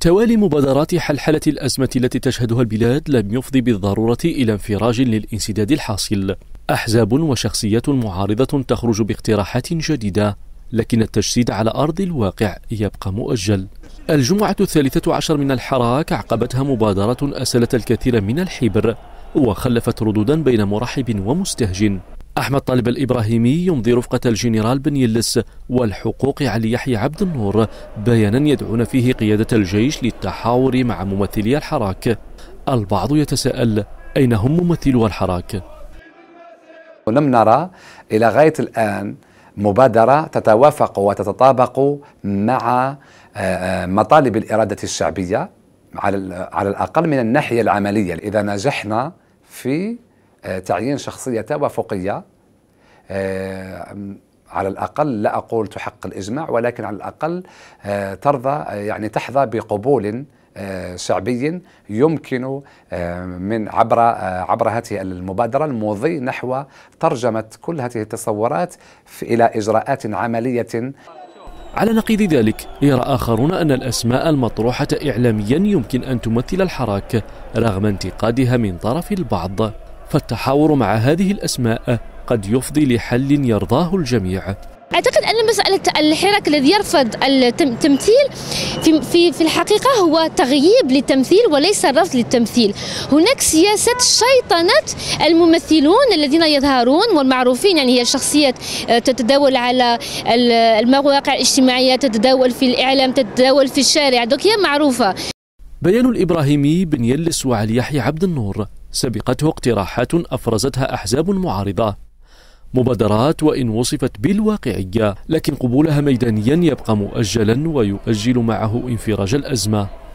توالي مبادرات حلحلة الأزمة التي تشهدها البلاد لم يفضي بالضرورة إلى انفراج للانسداد الحاصل أحزاب وشخصيات معارضة تخرج باقتراحات جديدة لكن التجسيد على أرض الواقع يبقى مؤجل الجمعة الثالثة عشر من الحراك عقبتها مبادرة أسلت الكثير من الحبر وخلفت ردودا بين مرحب ومستهجن أحمد طالب الإبراهيمي يمضي رفقة الجنرال بن يلس والحقوق علي يحيى عبد النور بيانا يدعون فيه قيادة الجيش للتحاور مع ممثلي الحراك البعض يتساءل أين هم ممثلو الحراك؟ لم نرى إلى غاية الآن مبادرة تتوافق وتتطابق مع آه، آه، مطالب الإرادة الشعبية على الأقل من الناحية العملية إذا نجحنا في آه، تعيين شخصية توافقية آه، على الأقل لا أقول تحقق الإجماع ولكن على الأقل آه، ترضى يعني تحظى بقبول شعبي يمكن من عبر عبر هذه المبادره المضي نحو ترجمه كل هذه التصورات الى اجراءات عمليه على نقيض ذلك يرى آخرون أن الأسماء المطروحة إعلاميا يمكن أن تمثل الحراك رغم انتقادها من طرف البعض فالتحاور مع هذه الأسماء قد يفضي لحل يرضاه الجميع اعتقد ان مساله الحراك الذي يرفض التمثيل في في في الحقيقه هو تغييب للتمثيل وليس الرفض للتمثيل هناك سياسه شيطنه الممثلون الذين يظهرون والمعروفين يعني هي شخصيات آه، تتداول على المواقع الاجتماعيه تتداول في الاعلام تتداول في الشارع دوك هي معروفه بيان الابراهيمي بن يلس وعلي يحيى عبد النور سبقته اقتراحات أفرزتها أحزاب معارضة مبادرات وإن وصفت بالواقعية لكن قبولها ميدانيا يبقى مؤجلا ويؤجل معه انفراج الأزمة